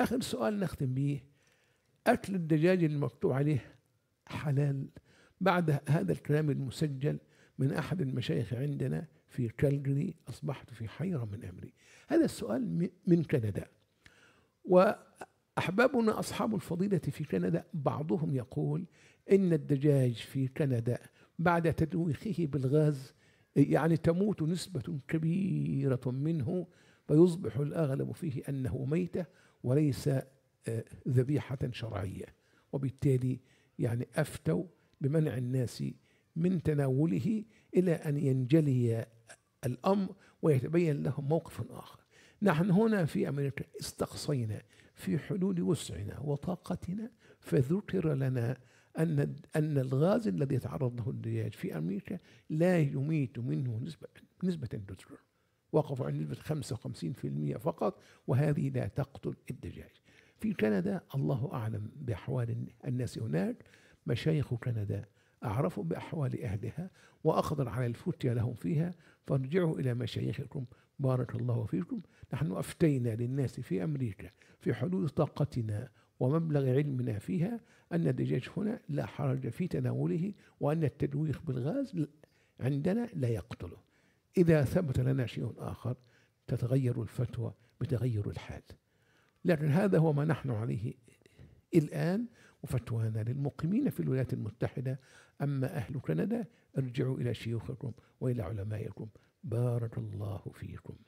آخر سؤال نختم به أكل الدجاج المكتوب عليه حلال بعد هذا الكلام المسجل من أحد المشايخ عندنا في كالجري أصبحت في حيرة من أمري هذا السؤال من كندا وأحبابنا أصحاب الفضيلة في كندا بعضهم يقول إن الدجاج في كندا بعد تدويخه بالغاز يعني تموت نسبة كبيرة منه فيصبح الأغلب فيه أنه ميتة وليس آه، ذبيحة شرعية وبالتالي يعني أفتوا بمنع الناس من تناوله إلى أن ينجلي الأمر ويتبين لهم موقف آخر نحن هنا في أمريكا استقصينا في حلول وسعنا وطاقتنا فذكر لنا أن أن الغاز الذي يتعرض له الدجاج في أمريكا لا يميت منه نسبة نسبة تذكر وقفوا عند نسبة 55% فقط وهذه لا تقتل الدجاج في كندا الله أعلم بأحوال الناس هناك مشايخ كندا أعرفوا بأحوال أهلها وأقدر على الفتية لهم فيها فارجعوا إلى مشايخكم بارك الله فيكم نحن أفتينا للناس في أمريكا في حدود طاقتنا ومبلغ علمنا فيها أن الدجاج هنا لا حرج في تناوله وأن التدويخ بالغاز عندنا لا يقتله إذا ثبت لنا شيء آخر تتغير الفتوى بتغير الحال لكن هذا هو ما نحن عليه الآن وفتوانا للمقيمين في الولايات المتحدة أما أهل كندا ارجعوا إلى شيوخكم وإلى علمائكم بارك الله فيكم